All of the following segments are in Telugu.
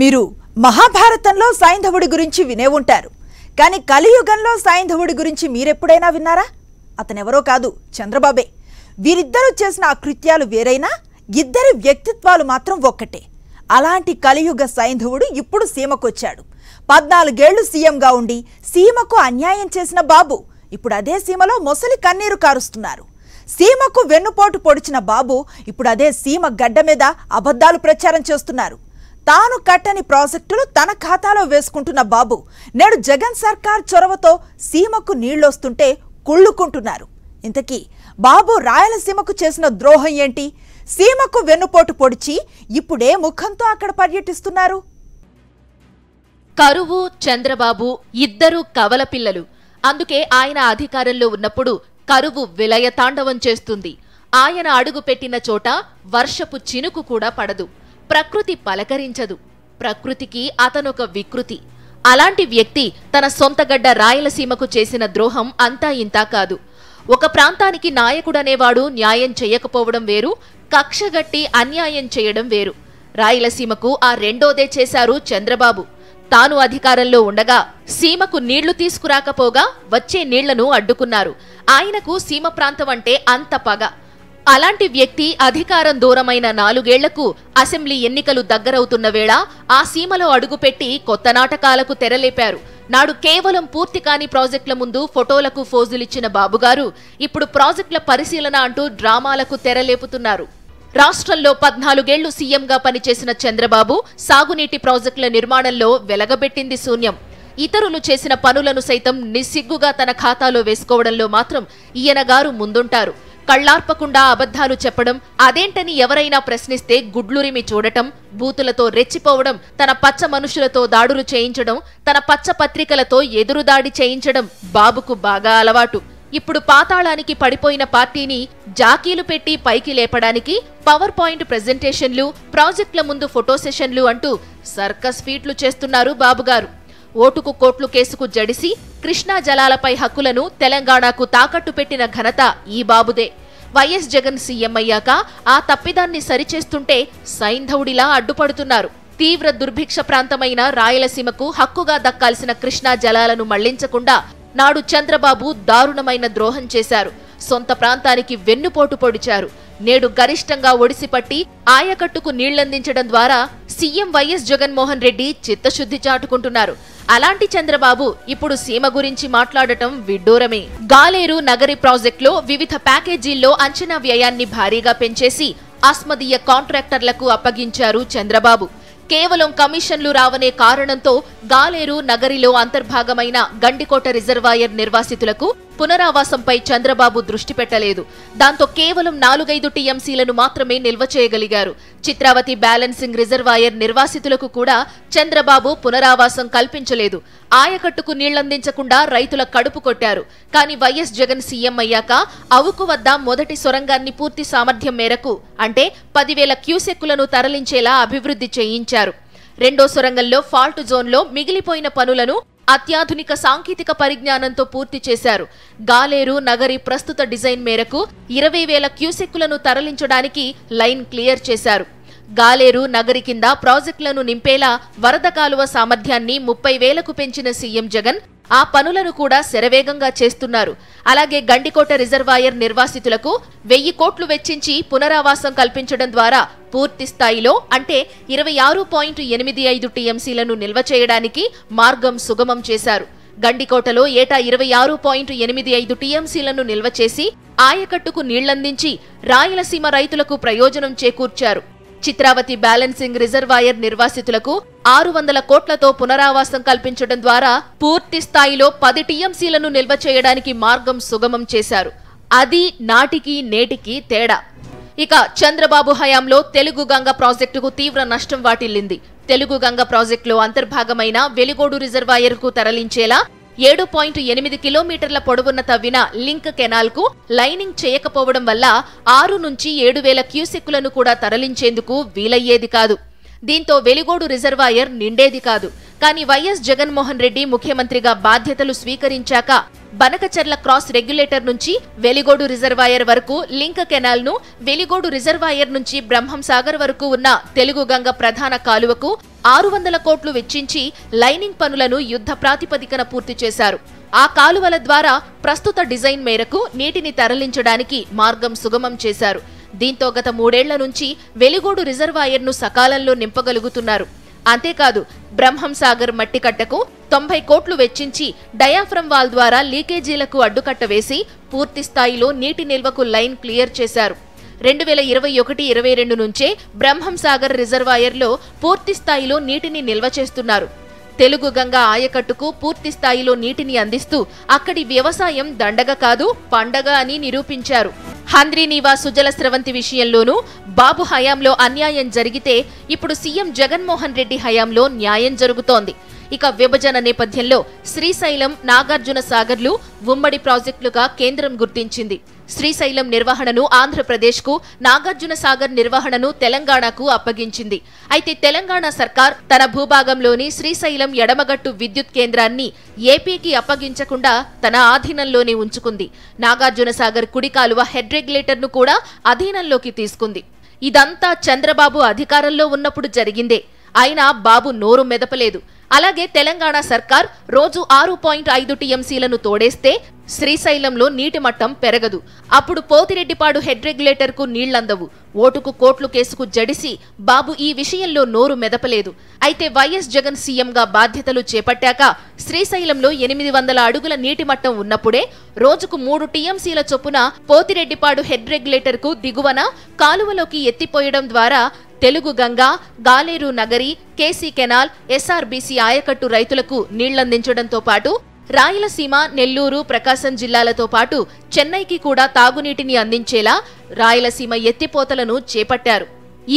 మీరు మహాభారతంలో సైంధవుడి గురించి వినే ఉంటారు కానీ కలియుగంలో సైంధవుడి గురించి మీరెప్పుడైనా విన్నారా అతనెవరో కాదు చంద్రబాబే వీరిద్దరూ చేసిన ఆ కృత్యాలు వేరైనా ఇద్దరి వ్యక్తిత్వాలు మాత్రం ఒక్కటే అలాంటి కలియుగ సైంధవుడు ఇప్పుడు సీమకొచ్చాడు పద్నాలుగేళ్లు సీఎంగా ఉండి సీమకు అన్యాయం చేసిన బాబు ఇప్పుడు అదే సీమలో మొసలి కన్నీరు కారుస్తున్నారు సీమకు వెన్నుపోటు పొడిచిన బాబు ఇప్పుడు అదే సీమ గడ్డ మీద అబద్ధాలు ప్రచారం చేస్తున్నారు తాను కట్టని ప్రాజెక్టులు తన ఖాతాలో వేసుకుంటున్న బాబు నేడు జగన్ సర్కార్ చొరవతో సీమకు నీళ్లొస్తుంటే కుళ్ళుకుంటున్నారు ఇంతకీ బాబు రాయలసీమకు చేసిన ద్రోహం ఏంటి సీమకు వెన్నుపోటు పొడిచి ఇప్పుడే ముఖంతో అక్కడ పర్యటిస్తున్నారు కరువు చంద్రబాబు ఇద్దరు కవల పిల్లలు అందుకే ఆయన అధికారంలో ఉన్నప్పుడు కరువు విలయతాండవం చేస్తుంది ఆయన అడుగుపెట్టిన చోట వర్షపు చినుకు కూడా పడదు ప్రకృతి పలకరించదు ప్రకృతికి అతనొక వికృతి అలాంటి వ్యక్తి తన సొంతగడ్డ రాయలసీమకు చేసిన ద్రోహం అంతా ఇంతా కాదు ఒక ప్రాంతానికి నాయకుడనేవాడు న్యాయం చేయకపోవడం వేరు కక్షగట్టి అన్యాయం చేయడం వేరు రాయలసీమకు ఆ రెండోదే చేశారు చంద్రబాబు తాను అధికారంలో ఉండగా సీమకు నీళ్లు తీసుకురాకపోగా వచ్చే నీళ్లను అడ్డుకున్నారు ఆయనకు సీమ ప్రాంతం అంటే అంత పగ అలాంటి వ్యక్తి అధికారం దూరమైన నాలుగేళ్లకు అసెంబ్లీ ఎన్నికలు దగ్గరవుతున్న వేళ ఆ సీమలో అడుగుపెట్టి కొత్త నాటకాలకు తెరలేపారు నాడు కేవలం పూర్తి కాని ప్రాజెక్టుల ముందు ఫోటోలకు ఫోజులిచ్చిన బాబుగారు ఇప్పుడు ప్రాజెక్టుల పరిశీలన అంటూ డ్రామాలకు తెరలేపుతున్నారు రాష్ట్రంలో పద్నాలుగేళ్లు సీఎంగా పనిచేసిన చంద్రబాబు సాగునీటి ప్రాజెక్టుల నిర్మాణంలో వెలగబెట్టింది శూన్యం ఇతరులు చేసిన పనులను సైతం నిస్సిగ్గుగా తన ఖాతాలో వేసుకోవడంలో మాత్రం ఈయన గారు ముందుంటారు కళ్లార్పకుండా అబద్ధాలు చెప్పడం అదేంటని ఎవరైనా ప్రశ్నిస్తే గుడ్లురిమి చూడటం బూతులతో రెచ్చిపోవడం తన పచ్చ మనుషులతో దాడులు చేయించడం తన పచ్చ పత్రికలతో ఎదురుదాడి చేయించడం బాబుకు బాగా అలవాటు ఇప్పుడు పాతాళానికి పడిపోయిన పార్టీని జాకీలు పెట్టి పైకి లేపడానికి పవర్ పాయింట్ ప్రెజెంటేషన్లు ప్రాజెక్టుల ముందు ఫోటో సెషన్లు అంటూ సర్కస్ ఫీట్లు చేస్తున్నారు బాబుగారు ఓటుకు కోట్లు కేసుకు జడిసి కృష్ణా జలాలపై హక్కులను తెలంగాణకు తాకట్టు పెట్టిన ఘనత ఈ బాబుదే వైఎస్ జగన్ సీఎం అయ్యాక ఆ తప్పిదాన్ని సరిచేస్తుంటే సైంధవుడిలా అడ్డుపడుతున్నారు తీవ్ర దుర్భిక్ష ప్రాంతమైన రాయలసీమకు హక్కుగా దక్కాల్సిన కృష్ణా జలాలను మళ్లించకుండా నాడు చంద్రబాబు దారుణమైన ద్రోహం చేశారు సొంత ప్రాంతానికి వెన్నుపోటు పొడిచారు నేడు గరిష్టంగా ఒడిసిపట్టి ఆయకట్టుకు నీళ్లందించడం ద్వారా సీఎం వైఎస్ జగన్మోహన్ రెడ్డి చిత్తశుద్ధి చాటుకుంటున్నారు అలాంటి చంద్రబాబు ఇప్పుడు సీమ గురించి మాట్లాడటం విడ్డూరమే గాలేరు నగరి ప్రాజెక్టులో వివిధ ప్యాకేజీల్లో అంచనా వ్యయాన్ని భారీగా పెంచేసి ఆస్మదీయ కాంట్రాక్టర్లకు అప్పగించారు చంద్రబాబు కేవలం కమిషన్లు రావనే కారణంతో గాలేరు నగరిలో అంతర్భాగమైన గండికోట రిజర్వాయర్ నిర్వాసితులకు పునరావాసంపై చంద్రబాబు దృష్టి పెట్టలేదు దాంతో కేవలం నాలుగైదు టీఎంసీలను మాత్రమే నిల్వ చేయగలిగారు చిత్రావతి బ్యాలెన్సింగ్ రిజర్వాయర్ నిర్వాసితులకు కూడా చంద్రబాబు పునరావాసం కల్పించలేదు ఆయకట్టుకు నీళ్లందించకుండా రైతుల కడుపు కొట్టారు కానీ వైఎస్ జగన్ సీఎం అయ్యాక అవుకు వద్ద మొదటి సొరంగాన్ని పూర్తి సామర్థ్యం మేరకు అంటే పదివేల క్యూసెక్కులను తరలించేలా అభివృద్ధి చేయించారు రెండో సొరంగంలో ఫాల్ట్ జోన్లో మిగిలిపోయిన పనులను అత్యాధునిక సాంకేతిక పరిజ్ఞానంతో పూర్తి చేశారు గాలేరు నగరి ప్రస్తుత డిజైన్ మేరకు ఇరవై వేల క్యూసెక్కులను తరలించడానికి లైన్ క్లియర్ చేశారు గాలేరు నగరి కింద ప్రాజెక్టులను నింపేలా వరద కాలువ సామర్థ్యాన్ని ముప్పై వేలకు పెంచిన సీఎం జగన్ ఆ పనులను కూడా శరవేగంగా చేస్తున్నారు అలాగే గండికోట రిజర్వాయర్ నిర్వాసితులకు వెయ్యి కోట్లు వెచ్చించి పునరావాసం కల్పించడం ద్వారా పూర్తి స్థాయిలో అంటే ఇరవై ఆరు పాయింట్ ఎనిమిది ఐదు టీఎంసీలను నిల్వ చేయడానికి మార్గం సుగమం చేశారు గండికోటలో ఏటా ఇరవై ఆరు పాయింట్ ఎనిమిది ఐదు టీఎంసీలను నిల్వ చేసి ఆయకట్టుకు నీళ్లందించి రాయలసీమ రైతులకు ప్రయోజనం చేకూర్చారు చిత్రావతి బ్యాలెన్సింగ్ రిజర్వాయర్ నిర్వాసితులకు ఆరు వందల కోట్లతో పునరావాసం కల్పించడం ద్వారా పూర్తి స్థాయిలో పది టీఎంసీలను నిల్వ చేయడానికి మార్గం సుగమం చేశారు అది నాటికి నేటికి తేడా ఇక చంద్రబాబు హయాంలో తెలుగు గంగ ప్రాజెక్టుకు తీవ్ర నష్టం వాటిల్లింది తెలుగు గంగ ప్రాజెక్టులో అంతర్భాగమైన వెలిగోడు రిజర్వాయర్కు తరలించేలా ఏడు పాయింట్ ఎనిమిది కిలోమీటర్ల పొడవున్న తవ్విన లింక్ కెనాల్కు లైనింగ్ చేయకపోవడం వల్ల ఆరు నుంచి ఏడు వేల క్యూసెక్కులను కూడా తరలించేందుకు వీలయ్యేది కాదు దీంతో వెలిగోడు రిజర్వాయర్ నిండేది కాదు కానీ వైఎస్ జగన్మోహన్ రెడ్డి ముఖ్యమంత్రిగా బాధ్యతలు స్వీకరించాక బనకచర్ల క్రాస్ రెగ్యులేటర్ నుంచి వెలిగోడు రిజర్వాయర్ వరకు లింక్ కెనాల్ ను వెలిగోడు రిజర్వాయర్ నుంచి బ్రహ్మంసాగర్ వరకు ఉన్న తెలుగు గంగ ప్రధాన కాలువకు ఆరు వందల కోట్లు వెచ్చించి లైనింగ్ పనులను యుద్ధ ప్రాతిపదికన పూర్తి చేశారు ఆ కాలువల ద్వారా ప్రస్తుత డిజైన్ మేరకు నీటిని తరలించడానికి మార్గం సుగమం చేశారు దీంతో గత మూడేళ్ల నుంచి వెలిగోడు రిజర్వాయర్ను సకాలంలో నింపగలుగుతున్నారు అంతేకాదు బ్రహ్మంసాగర్ మట్టికట్టకు తొంభై కోట్లు వెచ్చించి డయాఫ్రమ్ వాల్ ద్వారా లీకేజీలకు అడ్డుకట్ట వేసి పూర్తి స్థాయిలో నీటి నిల్వకు లైన్ క్లియర్ చేశారు రెండు వేల ఇరవై ఒకటి ఇరవై రెండు నుంచే బ్రహ్మంసాగర్ రిజర్వాయర్లో పూర్తి స్థాయిలో నీటిని నిల్వ చేస్తున్నారు తెలుగు గంగ ఆయకట్టుకు పూర్తి స్థాయిలో నీటిని అందిస్తూ అక్కడి వ్యవసాయం దండగ కాదు పండగ అని నిరూపించారు నీవా సుజల స్రవంతి విషయంలోనూ బాబు హయాంలో అన్యాయం జరిగితే ఇప్పుడు సీఎం జగన్మోహన్ రెడ్డి హయాంలో న్యాయం జరుగుతోంది ఇక విభజన నేపథ్యంలో శ్రీశైలం నాగార్జున సాగర్లు ఉమ్మడి ప్రాజెక్టులుగా కేంద్రం గుర్తించింది శ్రీశైలం నిర్వహణను ఆంధ్రప్రదేశ్కు నాగార్జున సాగర్ నిర్వహణను తెలంగాణకు అప్పగించింది అయితే తెలంగాణ సర్కార్ తన భూభాగంలోని శ్రీశైలం ఎడమగట్టు విద్యుత్ కేంద్రాన్ని ఏపీకి అప్పగించకుండా తన ఆధీనంలోనే ఉంచుకుంది నాగార్జున సాగర్ కుడి కాలువ హెడ్ రెగ్యులేటర్ను కూడా అధీనంలోకి తీసుకుంది ఇదంతా చంద్రబాబు అధికారంలో ఉన్నప్పుడు జరిగిందే అయినా బాబు నోరు మెదపలేదు అలాగే తెలంగాణ సర్కార్ రోజు ఆరు పాయింట్ ఐదు టీఎంసీలను తోడేస్తే శ్రీశైలంలో నీటి మట్టం పెరగదు అప్పుడు పోతిరెడ్డిపాడు హెడ్ కు నీళ్లందవు ఓటుకు కోట్లు కేసుకు జడిసి బాబు ఈ విషయంలో నోరు మెదపలేదు అయితే వైఎస్ జగన్ సీఎంగా బాధ్యతలు చేపట్టాక శ్రీశైలంలో ఎనిమిది వందల అడుగుల నీటి మట్టం ఉన్నప్పుడే రోజుకు మూడు టీఎంసీల చొప్పున పోతిరెడ్డిపాడు హెడ్ కు దిగువన కాలువలోకి ఎత్తిపోయడం ద్వారా Telugu Ganga Galeru Nagari KC canal SRBC ఆయకట్టు రైతులకు నీళ్లందించడంతో పాటు రాయలసీమ నెల్లూరు ప్రకాశం జిల్లాలతో పాటు చెన్నైకి కూడా తాగునీటిని అందించేలా రాయలసీమ ఎత్తిపోతలను చేపట్టారు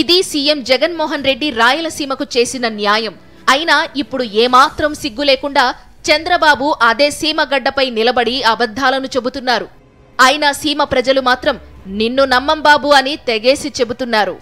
ఇది సీఎం జగన్మోహన్ రెడ్డి రాయలసీమకు చేసిన న్యాయం అయినా ఇప్పుడు ఏమాత్రం సిగ్గు లేకుండా చంద్రబాబు అదే సీమ గడ్డపై నిలబడి అబద్ధాలను చెబుతున్నారు అయినా సీమ ప్రజలు మాత్రం నిన్ను నమ్మంబాబు అని తెగేసి చెబుతున్నారు